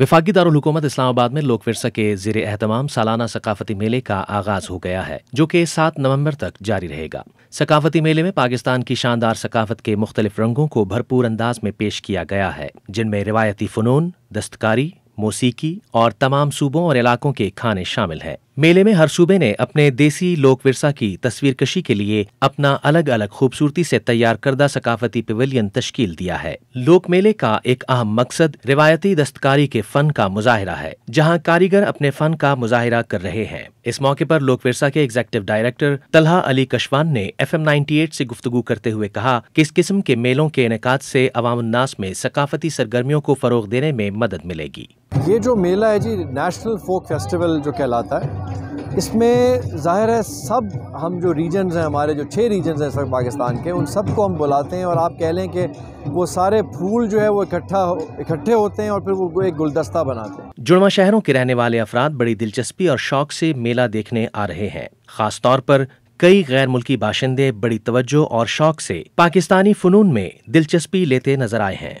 विफाकी दारकूमत इस्लामाबाद में लोक विरसा के जेर अहतमाम सालाना सकाफती मेले का आगाज हो गया है जो कि सात नवंबर तक जारी रहेगा सकाफती मेले में पाकिस्तान की शानदार सकाफत के मुख्तलिफ रंगों को भरपूर अंदाज में पेश किया गया है जिनमें रिवायती फ़नून दस्तकारी मौसीकी और तमाम सूबों और इलाकों के खाने शामिल हैं मेले में हर सूबे ने अपने देसी लोक विरसा की तस्वीर कशी के लिए अपना अलग अलग खूबसूरती से तैयार करदा सकाफती पवेलियन तश्कील दिया है लोक मेले का एक अहम मकसद रिवायती दस्तकारी के फन का मुजाहरा है जहां कारीगर अपने फन का मुजाहरा कर रहे हैं इस मौके पर लोक विरसा के एग्जेक्टिव डायरेक्टर तलहा अली कशवान ने एफ एम नाइन्टी एट से गुफ्तगु करते हुए कहा कि इस किस्म के मेलों के इनका से अवामन्नास में सकाफती सरगर्मियों को फरोग देने में मदद मिलेगी ये जो मेला है जी नेशनल फोक फेस्टिवल जो कहलाता है इसमें ज़ाहिर है सब हम जो रीजन्स हैं हमारे जो छः रीजन्स हैं इस वक्त पाकिस्तान के उन सबको हम बुलाते हैं और आप कह लें कि वो सारे फूल जो है वो इकट्ठा इकट्ठे होते हैं और फिर वो एक गुलदस्ता बनाते हैं जुड़वा शहरों के रहने वाले अफराद बड़ी दिलचस्पी और शौक से मेला देखने आ रहे हैं ख़ास तौर पर कई गैर मुल्की बाशिंदे बड़ी तवज्जो और शौक से पाकिस्तानी फ़नून में दिलचस्पी लेते नजर आए हैं